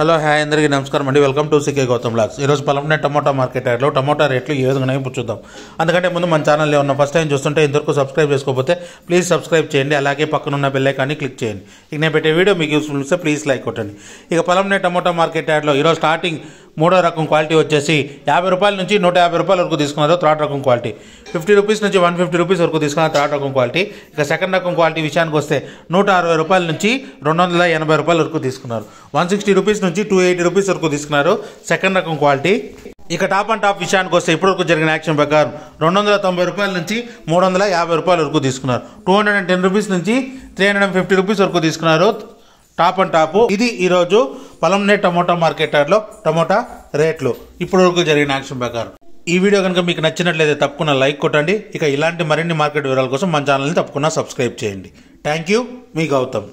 hello hi అందరికీ నమస్కారం అండి welcome to C K Gautam blogs ఈరోజు పలంనే టమోటా మార్కెట్ యార్డ్లో టమాటా రేట్లు ఏ విధంగా చూద్దాం అందుకంటే ముందు మన ఛానల్లో ఉన్న ఫస్ట్ టైం చూస్తుంటే ఇంతవరకు సబ్స్క్రైబ్ చేసుకోకపోతే ప్లీజ్ సబ్స్క్రైబ్ చేయండి అలాగే పక్కనున్న బెల్లైకాన్ని క్లిక్ చేయండి ఇక నేను పెట్టే వీడియో మీకు యూస్ఫుల్ ప్లీజ్ లైక్ కొట్టండి ఇక పలంనే టమాటా మార్కెట్ యార్డ్లో ఈరోజు స్టార్టింగ్ మూడో రకం క్వాలిటీ వచ్చేసి యాభై రూపాయల నుంచి నూట యాభై రూపాయల వరకు తీసుకున్నారు థర్డ్ రకం క్వాలిటీ ఫిఫ్టీ రూపీస్ నుంచి వన్ ఫిఫ్టీ రూపీస్ వరకు తీసుకున్నారు థర్డ్ రకం క్వాలిటీ ఇక సెకండ్ రకం క్వాలిటీ విషయానికి వస్తే నూట అరవై రూపాయల నుంచి రెండు వందల ఎనభై రూపాయల వరకు తీసుకున్నారు వన్ సిక్స్టీ రూపీస్ నుంచి టూ ఎయిటీ రూపీస్ వరకు తీసుకున్నారు సెకండ్ రకం క్వాలిటీ ఇక టాప్ అండ్ టాప్ విషయానికి వస్తే ఇప్పటివరకు జరిగిన యాక్షన్ ప్రకారం రెండు వందల తొంభై రూపాయల నుంచి మూడు వందల యాభై రూపాయల వరకు తీసుకున్నారు two hundred and ten rupees నుంచి three hundred and fifty rupees వరకు తీసుకున్నారు టాప్ అండ్ టాప్ ఇది ఈరోజు పలంనే టమోటా మార్కెట్ యార్డ్లో టమోటా రేట్లు ఇప్పటి వరకు జరిగిన యాక్షన్ ప్రకారం ఈ వీడియో కనుక మీకు నచ్చినట్లయితే తప్పకుండా లైక్ కొట్టండి ఇక ఇలాంటి మరిన్ని మార్కెట్ వివరాల కోసం మన ఛానల్ని తప్పకుండా సబ్స్క్రైబ్ చేయండి థ్యాంక్ యూ మీ గౌతమ్